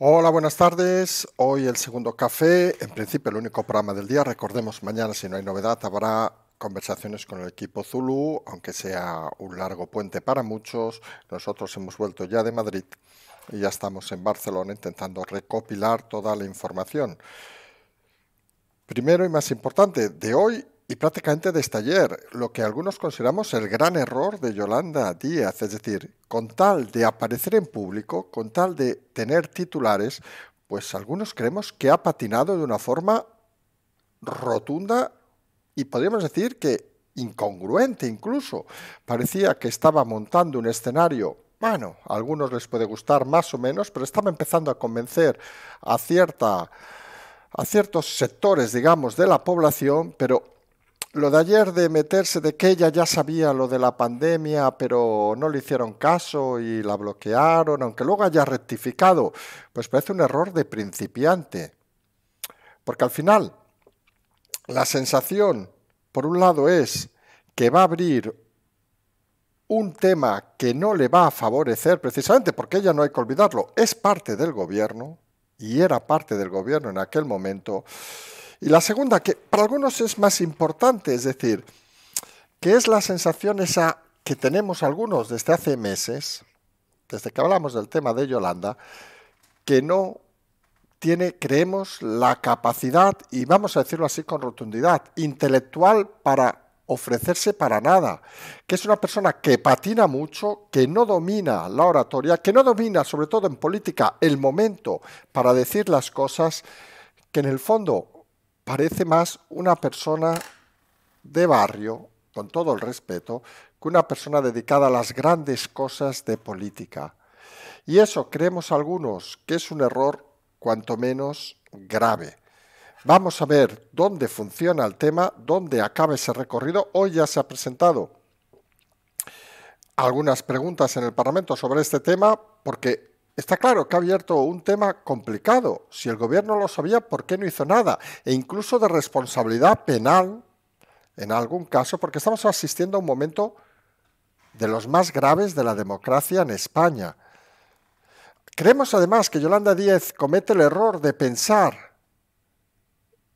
Hola, buenas tardes. Hoy el segundo café, en principio el único programa del día. Recordemos, mañana si no hay novedad habrá conversaciones con el equipo Zulu, aunque sea un largo puente para muchos. Nosotros hemos vuelto ya de Madrid y ya estamos en Barcelona intentando recopilar toda la información. Primero y más importante, de hoy y prácticamente desde ayer, lo que algunos consideramos el gran error de Yolanda Díaz, es decir, con tal de aparecer en público, con tal de tener titulares, pues algunos creemos que ha patinado de una forma rotunda y podríamos decir que incongruente incluso. Parecía que estaba montando un escenario bueno, a algunos les puede gustar más o menos, pero estaba empezando a convencer a, cierta, a ciertos sectores, digamos, de la población, pero lo de ayer de meterse, de que ella ya sabía lo de la pandemia, pero no le hicieron caso y la bloquearon, aunque luego haya rectificado, pues parece un error de principiante. Porque al final, la sensación, por un lado, es que va a abrir un tema que no le va a favorecer precisamente porque ella no hay que olvidarlo, es parte del gobierno y era parte del gobierno en aquel momento y la segunda, que para algunos es más importante, es decir, que es la sensación esa que tenemos algunos desde hace meses, desde que hablamos del tema de Yolanda, que no tiene, creemos, la capacidad, y vamos a decirlo así con rotundidad, intelectual para ofrecerse para nada, que es una persona que patina mucho, que no domina la oratoria, que no domina, sobre todo en política, el momento para decir las cosas, que en el fondo parece más una persona de barrio, con todo el respeto, que una persona dedicada a las grandes cosas de política. Y eso creemos algunos que es un error cuanto menos grave. Vamos a ver dónde funciona el tema, dónde acaba ese recorrido. Hoy ya se ha presentado algunas preguntas en el Parlamento sobre este tema, porque Está claro que ha abierto un tema complicado. Si el gobierno lo sabía, ¿por qué no hizo nada? E incluso de responsabilidad penal, en algún caso, porque estamos asistiendo a un momento de los más graves de la democracia en España. Creemos además que Yolanda Díez comete el error de pensar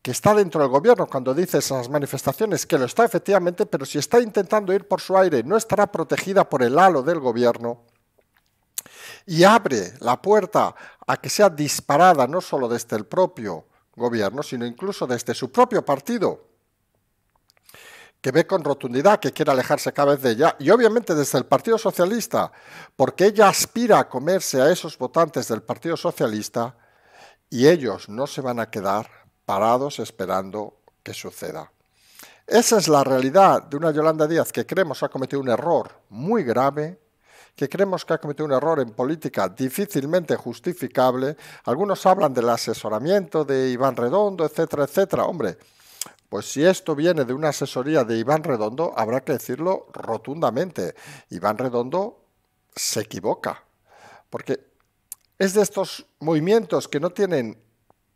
que está dentro del gobierno cuando dice esas manifestaciones, que lo está efectivamente, pero si está intentando ir por su aire, no estará protegida por el halo del gobierno y abre la puerta a que sea disparada no solo desde el propio gobierno, sino incluso desde su propio partido, que ve con rotundidad que quiere alejarse cada vez de ella, y obviamente desde el Partido Socialista, porque ella aspira a comerse a esos votantes del Partido Socialista y ellos no se van a quedar parados esperando que suceda. Esa es la realidad de una Yolanda Díaz que creemos ha cometido un error muy grave que creemos que ha cometido un error en política difícilmente justificable. Algunos hablan del asesoramiento de Iván Redondo, etcétera, etcétera. Hombre, pues si esto viene de una asesoría de Iván Redondo, habrá que decirlo rotundamente. Iván Redondo se equivoca, porque es de estos movimientos que no tienen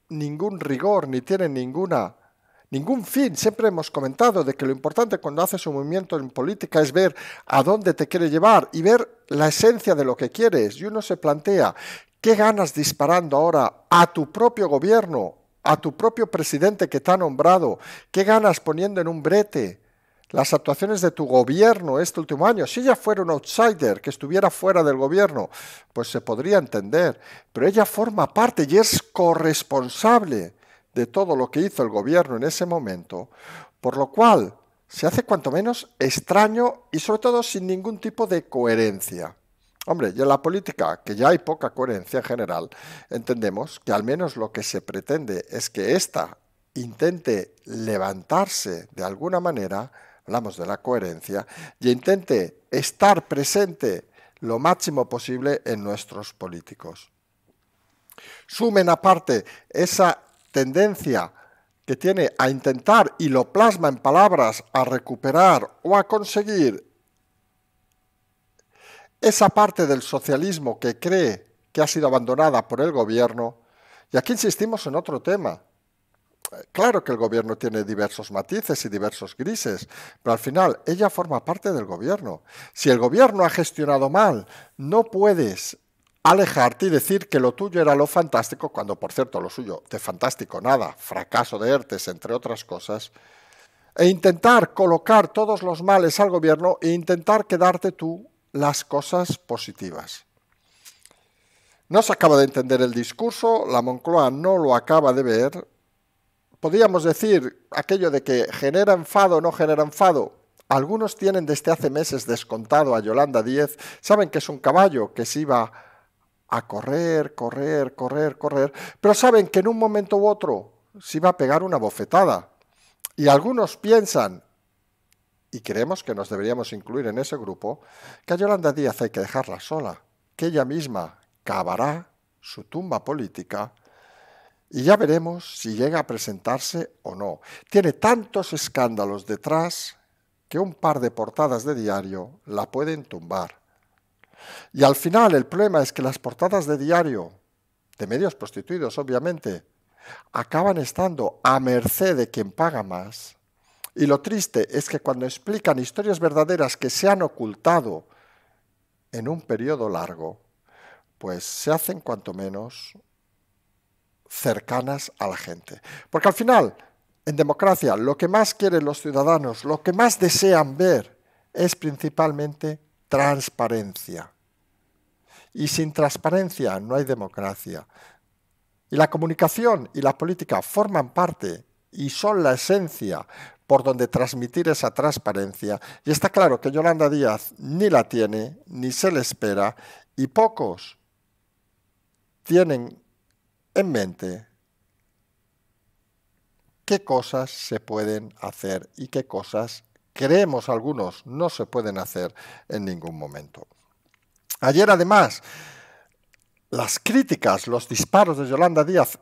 ningún rigor ni tienen ninguna ningún fin. Siempre hemos comentado de que lo importante cuando haces un movimiento en política es ver a dónde te quiere llevar y ver la esencia de lo que quieres. Y uno se plantea, ¿qué ganas disparando ahora a tu propio gobierno, a tu propio presidente que te ha nombrado? ¿Qué ganas poniendo en un brete? las actuaciones de tu gobierno este último año. Si ella fuera un outsider, que estuviera fuera del gobierno, pues se podría entender, pero ella forma parte y es corresponsable de todo lo que hizo el gobierno en ese momento, por lo cual se hace cuanto menos extraño y sobre todo sin ningún tipo de coherencia. Hombre, y en la política, que ya hay poca coherencia en general, entendemos que al menos lo que se pretende es que ésta intente levantarse de alguna manera, hablamos de la coherencia, y intente estar presente lo máximo posible en nuestros políticos. Sumen aparte esa tendencia que tiene a intentar y lo plasma en palabras a recuperar o a conseguir esa parte del socialismo que cree que ha sido abandonada por el gobierno, y aquí insistimos en otro tema. Claro que el gobierno tiene diversos matices y diversos grises, pero al final ella forma parte del gobierno. Si el gobierno ha gestionado mal, no puedes alejarte y decir que lo tuyo era lo fantástico, cuando por cierto lo suyo de fantástico nada, fracaso de ERTES, entre otras cosas, e intentar colocar todos los males al gobierno e intentar quedarte tú las cosas positivas. No se acaba de entender el discurso, la Moncloa no lo acaba de ver. Podríamos decir aquello de que genera enfado o no genera enfado. Algunos tienen desde hace meses descontado a Yolanda Díez, saben que es un caballo que se iba a correr, correr, correr, correr, pero saben que en un momento u otro se iba a pegar una bofetada. Y algunos piensan, y creemos que nos deberíamos incluir en ese grupo, que a Yolanda Díaz hay que dejarla sola, que ella misma cavará su tumba política y ya veremos si llega a presentarse o no. Tiene tantos escándalos detrás que un par de portadas de diario la pueden tumbar. Y al final el problema es que las portadas de diario, de medios prostituidos obviamente, acaban estando a merced de quien paga más. Y lo triste es que cuando explican historias verdaderas que se han ocultado en un periodo largo, pues se hacen cuanto menos cercanas a la gente. Porque al final, en democracia, lo que más quieren los ciudadanos, lo que más desean ver, es principalmente transparencia. Y sin transparencia no hay democracia. Y la comunicación y la política forman parte y son la esencia por donde transmitir esa transparencia. Y está claro que Yolanda Díaz ni la tiene, ni se le espera, y pocos tienen en mente qué cosas se pueden hacer y qué cosas creemos algunos, no se pueden hacer en ningún momento. Ayer además, las críticas, los disparos de Yolanda Díaz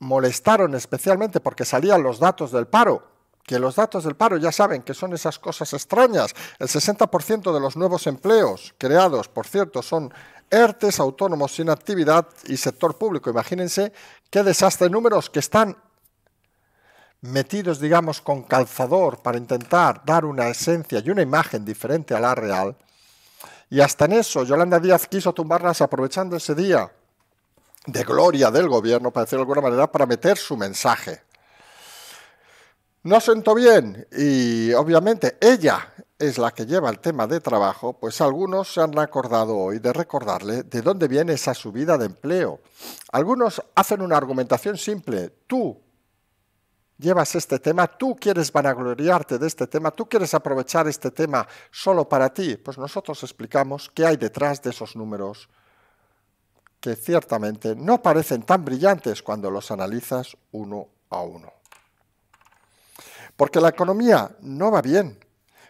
molestaron especialmente porque salían los datos del paro que los datos del paro ya saben que son esas cosas extrañas. El 60% de los nuevos empleos creados, por cierto, son ERTES, autónomos sin actividad y sector público. Imagínense qué desastre números que están metidos, digamos, con calzador para intentar dar una esencia y una imagen diferente a la real. Y hasta en eso, Yolanda Díaz quiso tumbarlas aprovechando ese día de gloria del gobierno, para decirlo de alguna manera, para meter su mensaje. No sentó bien y obviamente ella es la que lleva el tema de trabajo, pues algunos se han acordado hoy de recordarle de dónde viene esa subida de empleo. Algunos hacen una argumentación simple. Tú llevas este tema, tú quieres vanagloriarte de este tema, tú quieres aprovechar este tema solo para ti, pues nosotros explicamos qué hay detrás de esos números que ciertamente no parecen tan brillantes cuando los analizas uno a uno. Porque la economía no va bien.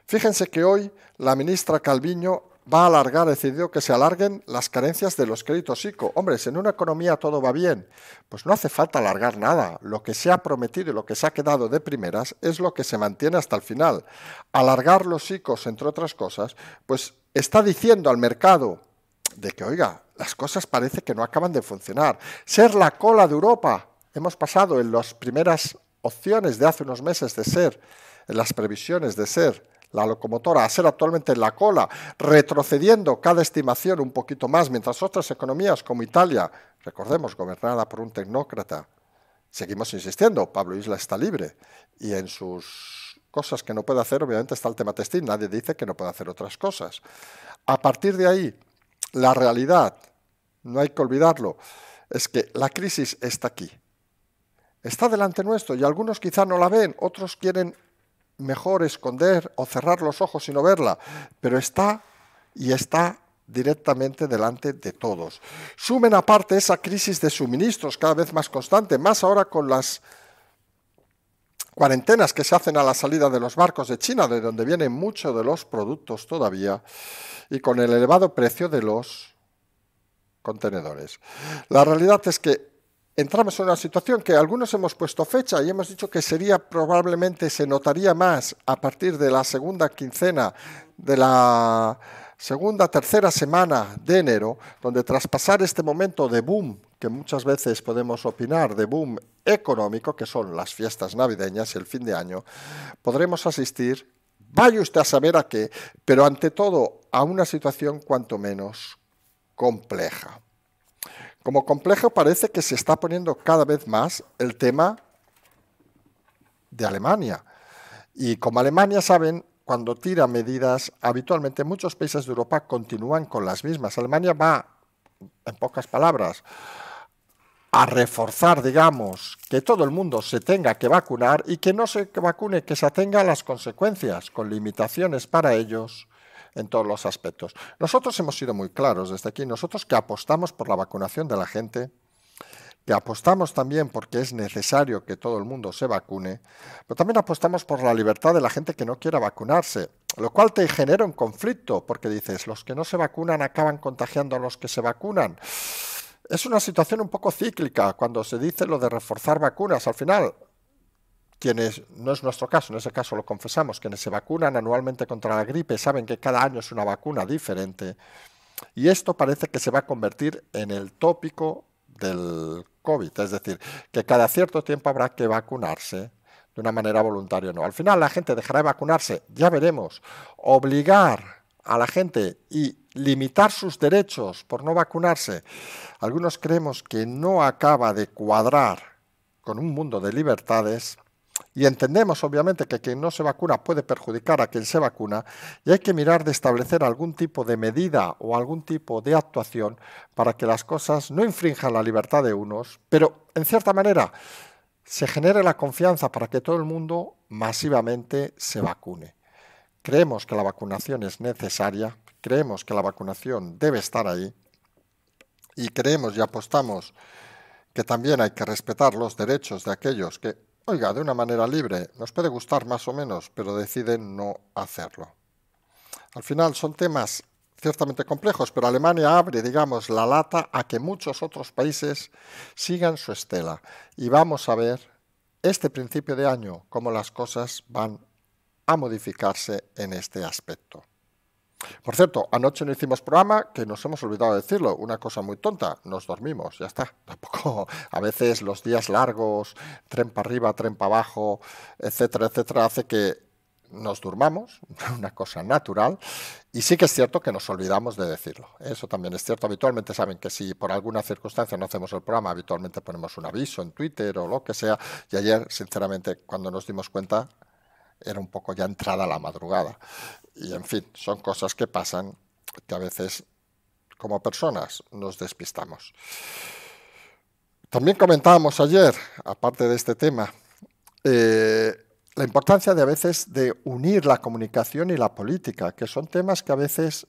Fíjense que hoy la ministra Calviño va a alargar, decidió que se alarguen las carencias de los créditos ICO. Hombre, en una economía todo va bien, pues no hace falta alargar nada. Lo que se ha prometido y lo que se ha quedado de primeras es lo que se mantiene hasta el final. Alargar los ICOs, entre otras cosas, pues está diciendo al mercado de que, oiga, las cosas parece que no acaban de funcionar. Ser la cola de Europa. Hemos pasado en las primeras opciones de hace unos meses de ser, en las previsiones de ser la locomotora a ser actualmente la cola, retrocediendo cada estimación un poquito más, mientras otras economías como Italia, recordemos, gobernada por un tecnócrata, seguimos insistiendo, Pablo Isla está libre y en sus cosas que no puede hacer, obviamente está el tema testín, nadie dice que no puede hacer otras cosas. A partir de ahí, la realidad, no hay que olvidarlo, es que la crisis está aquí. Está delante nuestro y algunos quizá no la ven, otros quieren mejor esconder o cerrar los ojos y no verla, pero está y está directamente delante de todos. Sumen aparte esa crisis de suministros cada vez más constante, más ahora con las cuarentenas que se hacen a la salida de los barcos de China, de donde vienen muchos de los productos todavía, y con el elevado precio de los contenedores. La realidad es que entramos en una situación que algunos hemos puesto fecha y hemos dicho que sería probablemente, se notaría más a partir de la segunda quincena, de la segunda, tercera semana de enero, donde tras pasar este momento de boom, que muchas veces podemos opinar de boom económico, que son las fiestas navideñas y el fin de año, podremos asistir, vaya usted a saber a qué, pero ante todo a una situación cuanto menos compleja. Como complejo parece que se está poniendo cada vez más el tema de Alemania. Y como Alemania saben, cuando tira medidas, habitualmente muchos países de Europa continúan con las mismas. Alemania va, en pocas palabras, a reforzar, digamos, que todo el mundo se tenga que vacunar y que no se vacune, que se atenga a las consecuencias, con limitaciones para ellos en todos los aspectos. Nosotros hemos sido muy claros desde aquí, nosotros que apostamos por la vacunación de la gente, que apostamos también porque es necesario que todo el mundo se vacune, pero también apostamos por la libertad de la gente que no quiera vacunarse, lo cual te genera un conflicto, porque dices, los que no se vacunan acaban contagiando a los que se vacunan. Es una situación un poco cíclica cuando se dice lo de reforzar vacunas. Al final, quienes, no es nuestro caso, en ese caso lo confesamos, quienes se vacunan anualmente contra la gripe saben que cada año es una vacuna diferente y esto parece que se va a convertir en el tópico del COVID, es decir, que cada cierto tiempo habrá que vacunarse de una manera voluntaria o no. Al final la gente dejará de vacunarse, ya veremos. Obligar a la gente y limitar sus derechos por no vacunarse, algunos creemos que no acaba de cuadrar con un mundo de libertades y entendemos obviamente que quien no se vacuna puede perjudicar a quien se vacuna y hay que mirar de establecer algún tipo de medida o algún tipo de actuación para que las cosas no infrinjan la libertad de unos, pero en cierta manera se genere la confianza para que todo el mundo masivamente se vacune. Creemos que la vacunación es necesaria, creemos que la vacunación debe estar ahí y creemos y apostamos que también hay que respetar los derechos de aquellos que oiga, de una manera libre, nos puede gustar más o menos, pero deciden no hacerlo. Al final son temas ciertamente complejos, pero Alemania abre, digamos, la lata a que muchos otros países sigan su estela. Y vamos a ver este principio de año cómo las cosas van a modificarse en este aspecto. Por cierto, anoche no hicimos programa, que nos hemos olvidado de decirlo, una cosa muy tonta, nos dormimos, ya está. Tampoco, a veces los días largos, tren para arriba, tren para abajo, etcétera, etcétera, hace que nos durmamos, una cosa natural, y sí que es cierto que nos olvidamos de decirlo. Eso también es cierto. Habitualmente saben que si por alguna circunstancia no hacemos el programa, habitualmente ponemos un aviso en Twitter o lo que sea, y ayer, sinceramente, cuando nos dimos cuenta, era un poco ya entrada la madrugada. Y en fin, son cosas que pasan que a veces como personas nos despistamos. También comentábamos ayer, aparte de este tema, eh, la importancia de a veces de unir la comunicación y la política, que son temas que a veces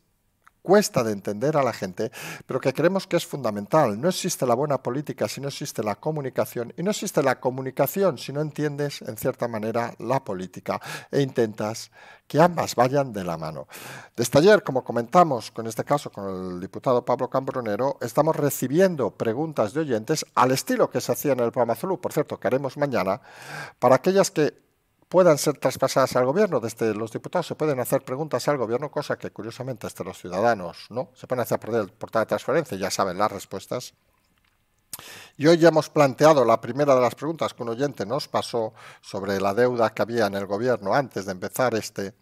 cuesta de entender a la gente, pero que creemos que es fundamental. No existe la buena política si no existe la comunicación y no existe la comunicación si no entiendes en cierta manera la política e intentas que ambas vayan de la mano. Desde ayer, como comentamos con este caso con el diputado Pablo Cambronero, estamos recibiendo preguntas de oyentes al estilo que se hacía en el programa Zulu, por cierto, que haremos mañana, para aquellas que puedan ser traspasadas al gobierno. Desde los diputados se pueden hacer preguntas al gobierno, cosa que curiosamente hasta los ciudadanos no. Se pueden hacer por el portal de transferencia y ya saben las respuestas. Y hoy ya hemos planteado la primera de las preguntas que un oyente nos pasó sobre la deuda que había en el gobierno antes de empezar este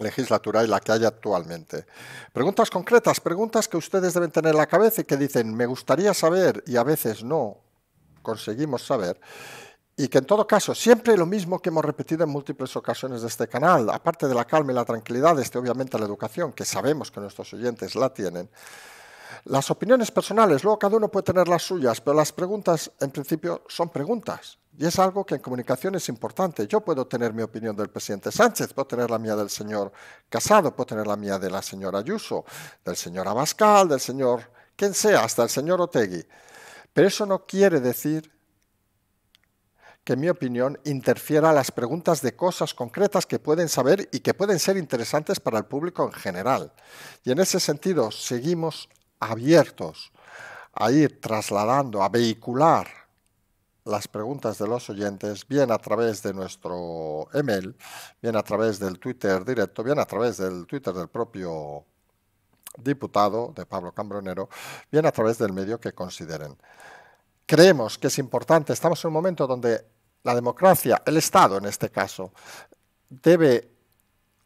legislatura y la que hay actualmente. Preguntas concretas, preguntas que ustedes deben tener en la cabeza y que dicen, me gustaría saber y a veces no conseguimos saber y que en todo caso, siempre lo mismo que hemos repetido en múltiples ocasiones de este canal, aparte de la calma y la tranquilidad, este obviamente la educación, que sabemos que nuestros oyentes la tienen, las opiniones personales, luego cada uno puede tener las suyas, pero las preguntas en principio son preguntas. Y es algo que en comunicación es importante. Yo puedo tener mi opinión del presidente Sánchez, puedo tener la mía del señor Casado, puedo tener la mía de la señora Ayuso, del señor Abascal, del señor quien sea, hasta el señor Otegui. Pero eso no quiere decir que en mi opinión interfiera a las preguntas de cosas concretas que pueden saber y que pueden ser interesantes para el público en general. Y en ese sentido seguimos abiertos a ir trasladando, a vehicular las preguntas de los oyentes, bien a través de nuestro email, bien a través del Twitter directo, bien a través del Twitter del propio diputado, de Pablo Cambronero, bien a través del medio que consideren creemos que es importante, estamos en un momento donde la democracia, el Estado en este caso, debe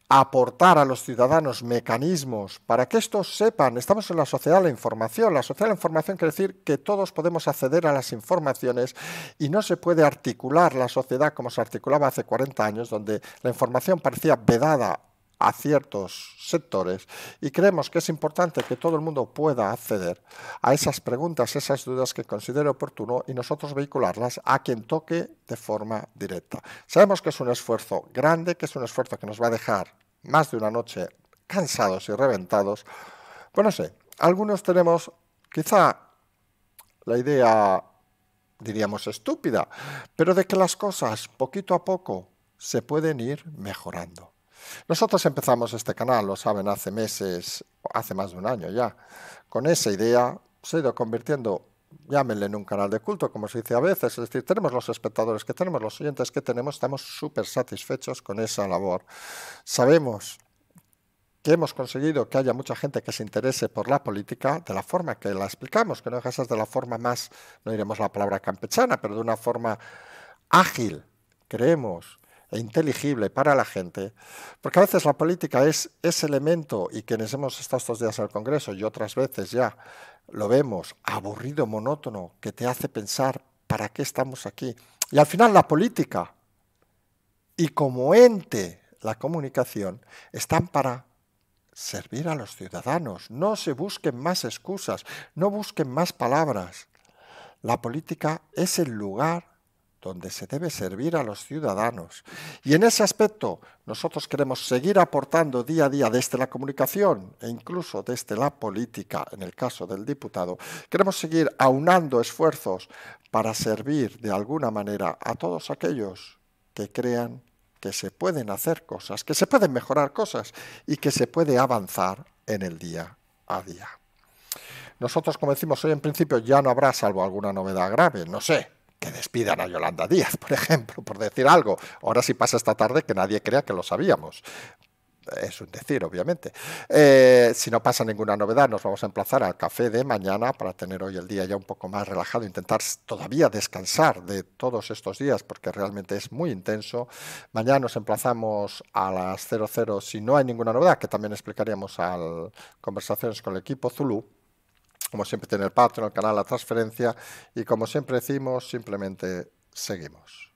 aportar a los ciudadanos mecanismos para que estos sepan, estamos en la sociedad de la información, la sociedad de la información quiere decir que todos podemos acceder a las informaciones y no se puede articular la sociedad como se articulaba hace 40 años, donde la información parecía vedada a ciertos sectores y creemos que es importante que todo el mundo pueda acceder a esas preguntas, esas dudas que considere oportuno y nosotros vehicularlas a quien toque de forma directa. Sabemos que es un esfuerzo grande, que es un esfuerzo que nos va a dejar más de una noche cansados y reventados. Bueno, sé, algunos tenemos quizá la idea, diríamos, estúpida, pero de que las cosas poquito a poco se pueden ir mejorando. Nosotros empezamos este canal, lo saben, hace meses, hace más de un año ya. Con esa idea se ha ido convirtiendo llámenle en un canal de culto, como se dice a veces, es decir, tenemos los espectadores que tenemos, los oyentes que tenemos, estamos súper satisfechos con esa labor. Sabemos que hemos conseguido que haya mucha gente que se interese por la política de la forma que la explicamos, que no es de la forma más, no diremos la palabra campechana, pero de una forma ágil, creemos, e inteligible para la gente, porque a veces la política es ese elemento, y quienes hemos estado estos días al Congreso y otras veces ya lo vemos, aburrido, monótono, que te hace pensar para qué estamos aquí. Y al final la política y como ente la comunicación están para servir a los ciudadanos. No se busquen más excusas, no busquen más palabras. La política es el lugar donde se debe servir a los ciudadanos. Y en ese aspecto nosotros queremos seguir aportando día a día desde la comunicación e incluso desde la política, en el caso del diputado, queremos seguir aunando esfuerzos para servir de alguna manera a todos aquellos que crean que se pueden hacer cosas, que se pueden mejorar cosas y que se puede avanzar en el día a día. Nosotros, como decimos hoy en principio, ya no habrá salvo alguna novedad grave, no sé, despidan a Yolanda Díaz, por ejemplo, por decir algo. Ahora sí pasa esta tarde que nadie crea que lo sabíamos es un decir, obviamente. Eh, si no pasa ninguna novedad, nos vamos a emplazar al café de mañana para tener hoy el día ya un poco más relajado, intentar todavía descansar de todos estos días porque realmente es muy intenso. Mañana nos emplazamos a las 00 si no hay ninguna novedad, que también explicaríamos al conversaciones con el equipo Zulu como siempre tiene el Patreon, el canal, la transferencia y como siempre decimos, simplemente seguimos.